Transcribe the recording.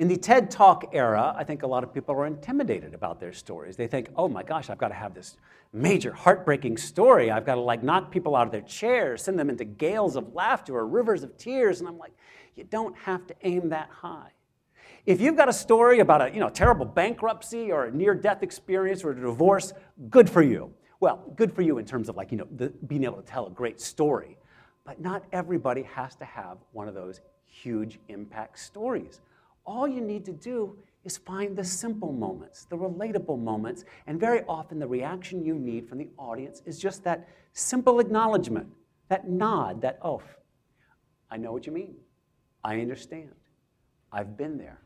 In the TED Talk era, I think a lot of people are intimidated about their stories. They think, oh my gosh, I've got to have this major heartbreaking story. I've got to like knock people out of their chairs, send them into gales of laughter or rivers of tears. And I'm like, you don't have to aim that high. If you've got a story about a you know, terrible bankruptcy or a near-death experience or a divorce, good for you. Well, good for you in terms of like, you know, the, being able to tell a great story. But not everybody has to have one of those huge impact stories. All you need to do is find the simple moments, the relatable moments, and very often the reaction you need from the audience is just that simple acknowledgement, that nod, that, oh, I know what you mean. I understand. I've been there.